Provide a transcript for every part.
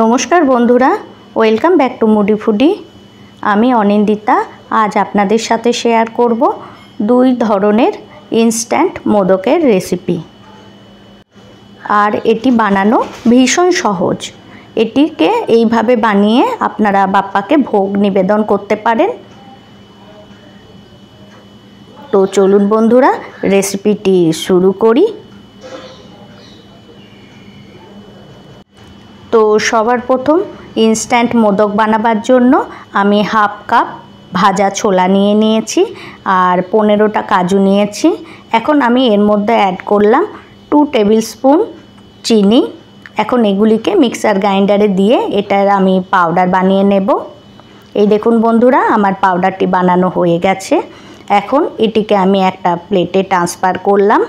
নমস্কার বন্ধুরা welcome back to moody foodie আমি অনিন্দিতা আজ আপনাদের সাথে শেয়ার করব দুই ধরনের ইনস্ট্যান্ট মোদকের রেসিপি আর এটি বানানো ভীষণ সহজ এটিকে এইভাবে বানিয়ে আপনারা বাপ্পাকে ভোগ নিবেদন করতে পারেন তো চলুন বন্ধুরা রেসিপিটি শুরু করি তো সবার প্রথম ইনস্ট্যান্ট মোদক বানাবার জন্য আমি হাফ কাপ ভাজা ছোলা নিয়ে নিয়েছি আর পনেরোটা কাজু নিয়েছি এখন আমি এর মধ্যে অ্যাড করলাম টু টেবিল স্পুন চিনি এখন এগুলিকে মিক্সার গ্রাইন্ডারে দিয়ে এটার আমি পাউডার বানিয়ে নেব এই দেখুন বন্ধুরা আমার পাউডারটি বানানো হয়ে গেছে এখন এটিকে আমি একটা প্লেটে ট্রান্সফার করলাম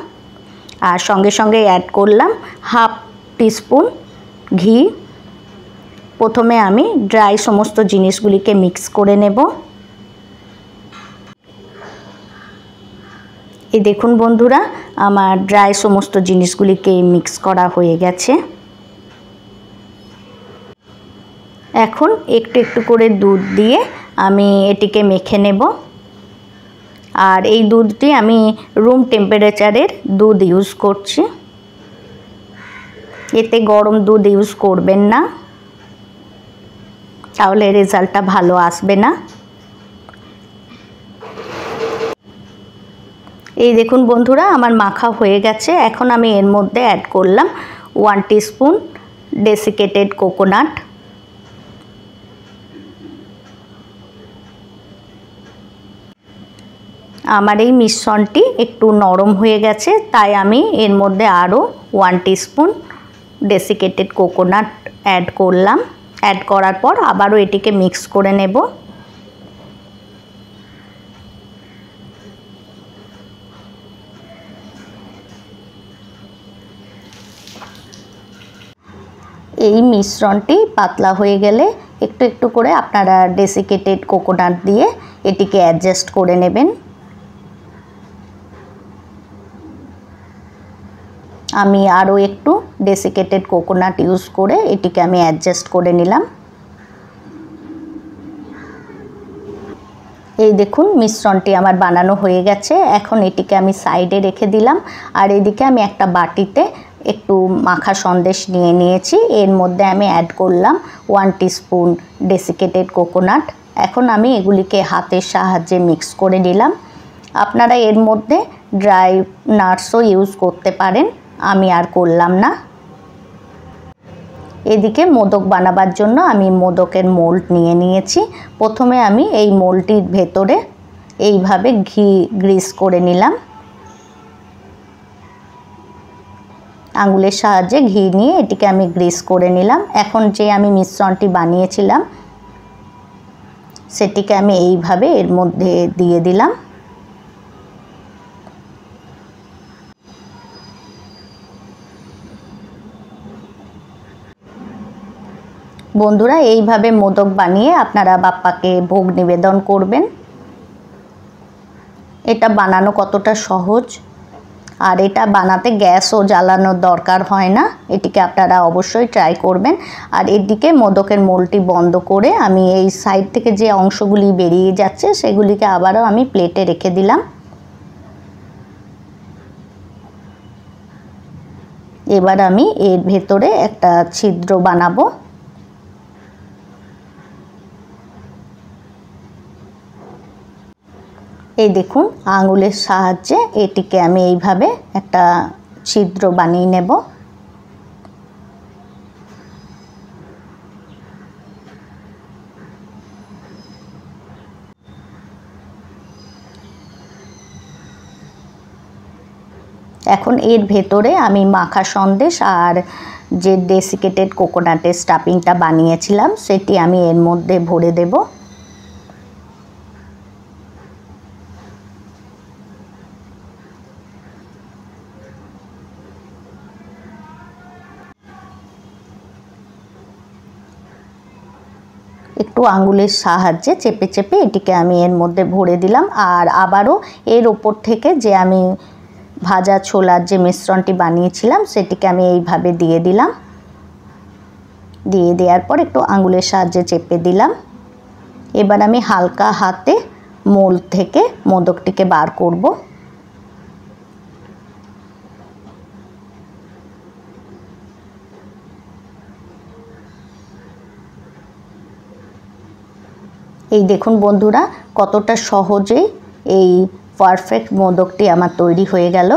আর সঙ্গে সঙ্গে অ্যাড করলাম হাফ টিস্পুন ঘি প্রথমে আমি ড্রাই সমস্ত জিনিসগুলিকে মিক্স করে নেব এই দেখুন বন্ধুরা আমার ড্রাই সমস্ত জিনিসগুলিকে মিক্স করা হয়ে গেছে এখন একটু একটু করে দুধ দিয়ে আমি এটিকে মেখে নেব আর এই দুধটি আমি রুম টেম্পারেচারের দুধ ইউজ করছি এতে গরম দুধ ইউজ করবেন না তাহলে রেজাল্টটা ভালো আসবে না এই দেখুন বন্ধুরা আমার মাখা হয়ে গেছে এখন আমি এর মধ্যে অ্যাড করলাম ওয়ান স্পুন ডেসিকেটেড কোকোনাট আমার এই মিশ্রণটি একটু নরম হয়ে গেছে তাই আমি এর মধ্যে আরও one spoon desiccated coconut add করলাম অ্যাড করার পর আবারও এটিকে মিক্স করে নেব এই মিশ্রণটি পাতলা হয়ে গেলে একটু একটু করে আপনারা ডেসিকেটেড কোকোনাট দিয়ে এটিকে অ্যাডজাস্ট করে নেবেন আমি আরও একটু ডেসিকেটেড কোকোনাট ইউজ করে এটিকে আমি অ্যাডজাস্ট করে নিলাম এই দেখুন মিশ্রণটি আমার বানানো হয়ে গেছে এখন এটিকে আমি সাইডে রেখে দিলাম আর এদিকে আমি একটা বাটিতে একটু মাখা সন্দেশ নিয়ে নিয়েছি এর মধ্যে আমি অ্যাড করলাম ওয়ান স্পুন ডেসিকেটেড কোকোনাট এখন আমি এগুলিকে হাতের সাহায্যে মিক্স করে নিলাম আপনারা এর মধ্যে ড্রাই নাটসও ইউজ করতে পারেন আমি আর করলাম না এদিকে মোদক বানাবার জন্য আমি মোদকের মোল্ড নিয়ে নিয়েছি প্রথমে আমি এই মোল্ডটির ভেতরে এইভাবে ঘি গ্রিস করে নিলাম আঙুলের সাহায্যে ঘি নিয়ে এটিকে আমি গ্রিস করে নিলাম এখন যে আমি মিশ্রণটি বানিয়েছিলাম সেটিকে আমি এইভাবে এর মধ্যে দিয়ে দিলাম বন্ধুরা এইভাবে মোদক বানিয়ে আপনারা বাপ্পাকে ভোগ নিবেদন করবেন এটা বানানো কতটা সহজ আর এটা বানাতে গ্যাসও জ্বালানোর দরকার হয় না এটিকে আপনারা অবশ্যই ট্রাই করবেন আর এদিকে মোদকের মোলটি বন্ধ করে আমি এই সাইড থেকে যে অংশগুলি বেরিয়ে যাচ্ছে সেগুলিকে আবারও আমি প্লেটে রেখে দিলাম এবার আমি এর ভেতরে একটা ছিদ্র বানাবো এই দেখুন আঙুলের সাহায্যে এটিকে আমি এইভাবে একটা ছিদ্র বানিয়ে নেব এখন এর ভেতরে আমি মাখা সন্দেশ আর যে ডেসিকেটেড কোকোনাটের স্টাফিংটা বানিয়েছিলাম সেটি আমি এর মধ্যে ভরে দেবো একটু আঙ্গুলের সাহায্যে চেপে চেপে এটিকে আমি এর মধ্যে ভরে দিলাম আর আবারও এর ওপর থেকে যে আমি ভাজা ছোলার যে মিশ্রণটি বানিয়েছিলাম সেটিকে আমি এইভাবে দিয়ে দিলাম দিয়ে দেওয়ার পর একটু আঙুলের সাহায্যে চেপে দিলাম এবার আমি হালকা হাতে মোল থেকে মোদকটিকে বার করবো এই দেখুন বন্ধুরা কতটা সহজে এই পারফেক্ট মোদকটি আমার তৈরি হয়ে গেল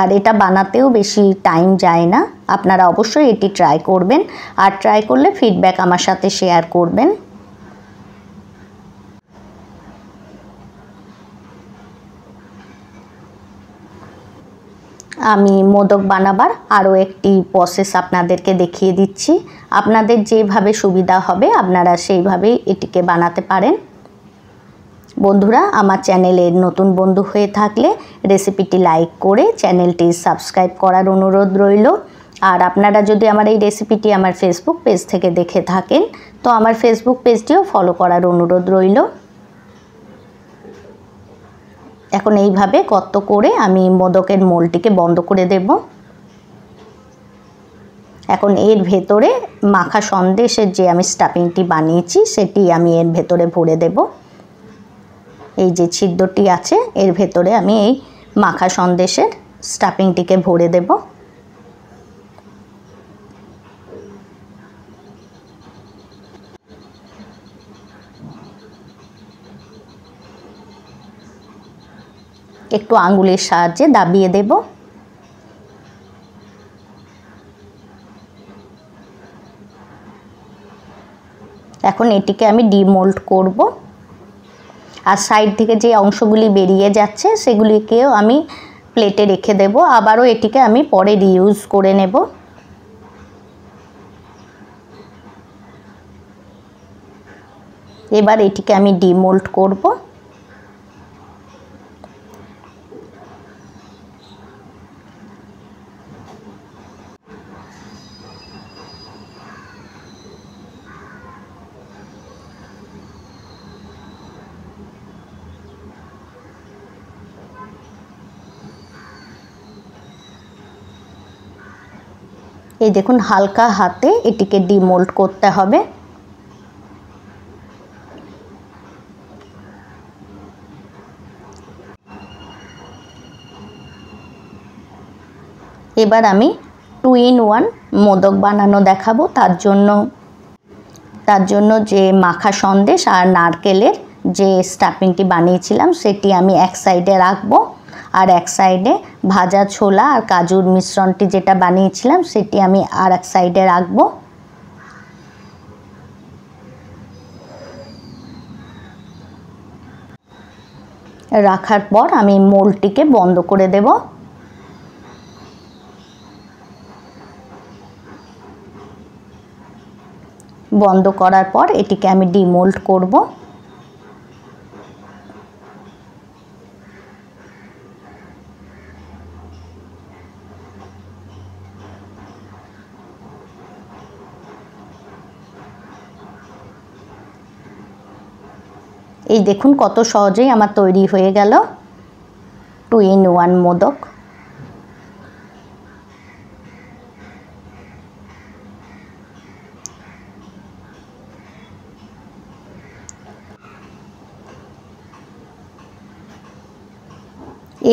আর এটা বানাতেও বেশি টাইম যায় না আপনারা অবশ্যই এটি ট্রাই করবেন আর ট্রাই করলে ফিডব্যাক আমার সাথে শেয়ার করবেন আমি মোদক বানাবার আরও একটি প্রসেস আপনাদেরকে দেখিয়ে দিচ্ছি আপনাদের যেভাবে সুবিধা হবে আপনারা সেইভাবেই এটিকে বানাতে পারেন বন্ধুরা আমার চ্যানেলের নতুন বন্ধু হয়ে থাকলে রেসিপিটি লাইক করে চ্যানেলটি সাবস্ক্রাইব করার অনুরোধ রইল আর আপনারা যদি আমার এই রেসিপিটি আমার ফেসবুক পেজ থেকে দেখে থাকেন তো আমার ফেসবুক পেজটিও ফলো করার অনুরোধ রইল এখন এইভাবে কত করে আমি মোদকের মোলটিকে বন্ধ করে দেব এখন এর ভেতরে মাখা সন্দেশের যে আমি স্টাফিংটি বানিয়েছি সেটি আমি এর ভেতরে ভরে দেব এই যে ছিদ্রটি আছে এর ভেতরে আমি এই মাখা সন্দেশের স্টাফিংটিকে ভরে দেবো একটু আঙ্গুলের সাহায্যে দাবিয়ে দেব এখন এটিকে আমি ডিমোল্ড করব আর সাইড থেকে যে অংশগুলি বেরিয়ে যাচ্ছে সেগুলিকেও আমি প্লেটে রেখে দেব আবারও এটিকে আমি পরে রিউজ করে নেব এবার এটিকে আমি ডিমোল্ড করবো এই দেখুন হালকা হাতে এটিকে ডিমোল্ড করতে হবে এবার আমি টু ইন ওয়ান মোদক বানানো দেখাবো তার জন্য তার জন্য যে মাখা সন্দেশ আর নারকেলের যে স্টাফিংটি বানিয়েছিলাম সেটি আমি এক সাইডে রাখবো আর এক সাইডে ভাজা ছোলা আর কাজুর মিশ্রণটি যেটা বানিয়েছিলাম সেটি আমি আর এক সাইডে রাখবো রাখার পর আমি মোলটিকে বন্ধ করে দেব বন্ধ করার পর এটিকে আমি ডিমোল্ড করবো এই দেখুন কত সহজেই আমার তৈরি হয়ে গেল টু ইন ওয়ান মোদক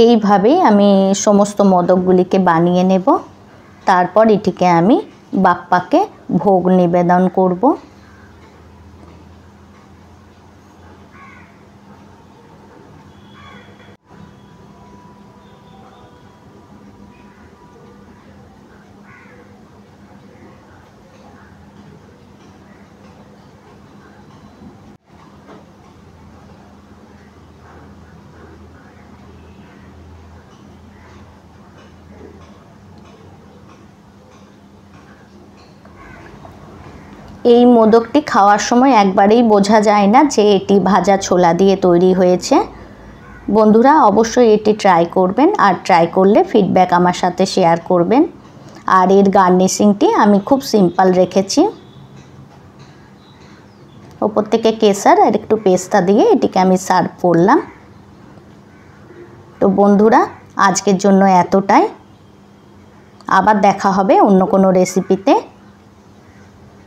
এইভাবেই আমি সমস্ত মোদকগুলিকে বানিয়ে নেব তারপর এটিকে আমি বাপ্পাকে ভোগ নিবেদন করবো এই মোদকটি খাওয়ার সময় একবারেই বোঝা যায় না যে এটি ভাজা ছোলা দিয়ে তৈরি হয়েছে বন্ধুরা অবশ্যই এটি ট্রাই করবেন আর ট্রাই করলে ফিডব্যাক আমার সাথে শেয়ার করবেন আর এর গার্নিশিংটি আমি খুব সিম্পল রেখেছি ওপর থেকে কেসার আর একটু পেস্তা দিয়ে এটিকে আমি সার্ভ করলাম তো বন্ধুরা আজকের জন্য এতটাই আবার দেখা হবে অন্য কোনো রেসিপিতে